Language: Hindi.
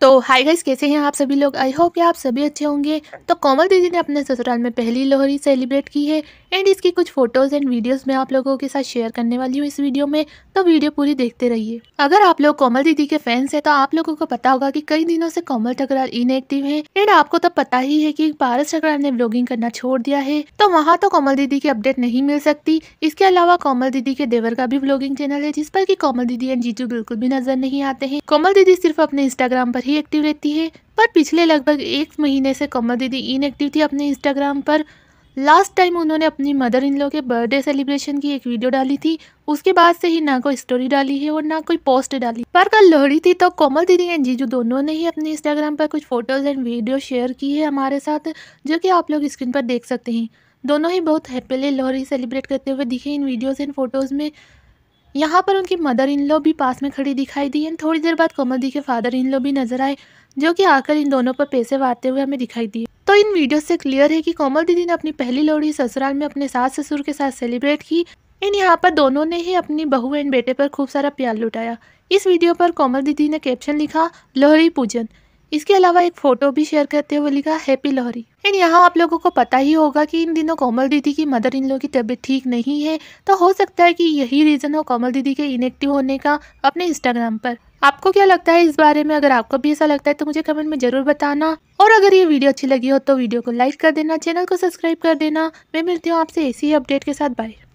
तो हाय गाइस कैसे हैं आप सभी लोग आई होप कि आप सभी अच्छे होंगे तो कोमल दीदी ने अपने ससुराल में पहली लोहरी सेलिब्रेट की है एंड इसकी कुछ फ़ोटोज़ एंड वीडियोज़ मैं आप लोगों के साथ शेयर करने वाली हूँ इस वीडियो में तो वीडियो पूरी देखते रहिए अगर आप लोग कोमल दीदी के फैंस हैं तो आप लोगों को पता होगा कि कई दिनों से कोमल ठकरार इनएक्टिव है एंड आपको तो पता ही है कि पारस ठकरार ने ब्लॉगिंग करना छोड़ दिया है तो वहाँ तो कोमल दीदी की अपडेट नहीं मिल सकती इसके अलावा कोमल दीदी के देवर का भी ब्लॉगिंग चैनल है जिस पर की कोमल दीदी एंड जीजू बिल्कुल भी नजर नहीं आते हैं कोमल दीदी सिर्फ अपने इंस्टाग्राम पर ही एक्टिव रहती है पर पिछले लगभग एक महीने से कोमल दीदी इनएक्टिव थी अपने इंस्टाग्राम पर लास्ट टाइम उन्होंने अपनी मदर इन लॉ के बर्थडे सेलिब्रेशन की एक वीडियो डाली थी उसके बाद से ही ना कोई स्टोरी डाली है और ना कोई पोस्ट डाली पर कल लोहड़ी थी तो कोमल दीदी एंड जीजू दोनों ने ही अपने इंस्टाग्राम पर कुछ फोटोज एंड वीडियो शेयर की है हमारे साथ जो कि आप लोग स्क्रीन पर देख सकते हैं दोनों ही बहुत हैप्पीली लोहड़ी सेलिब्रेट करते हुए दिखे इन वीडियोज़ एंड फोटोज़ में यहाँ पर उनकी मदर इन लॉ भी पास में खड़ी दिखाई दी एंड थोड़ी देर बाद कोमल दी के फादर इन लॉ भी नजर आए जो कि आकर इन दोनों पर पैसे वारते हुए हमें दिखाई दिए इन वीडियो से क्लियर है कि कोमल दीदी ने अपनी पहली लोहड़ी ससुराल में अपने सास ससुर के साथ सेलिब्रेट की इन यहाँ पर दोनों ने ही अपनी बहू एंड बेटे पर खूब सारा प्यार लुटाया इस वीडियो पर कोमल दीदी ने कैप्शन लिखा लोहड़ी पूजन इसके अलावा एक फोटो भी शेयर करते हुए लिखा हैप्पी लोहरी एंड यहाँ आप लोगों को पता ही होगा कि इन दिनों कोमल दीदी की मदर इन लोग की तबीयत ठीक नहीं है तो हो सकता है कि यही रीज़न हो कोमल दीदी के इनएक्टिव होने का अपने इंस्टाग्राम पर आपको क्या लगता है इस बारे में अगर आपको भी ऐसा लगता है तो मुझे कमेंट में जरूर बताना और अगर ये वीडियो अच्छी लगी हो तो वीडियो को लाइक कर देना चैनल को सब्सक्राइब कर देना मैं मिलती हूँ आपसे ऐसी ही अपडेट के साथ बाय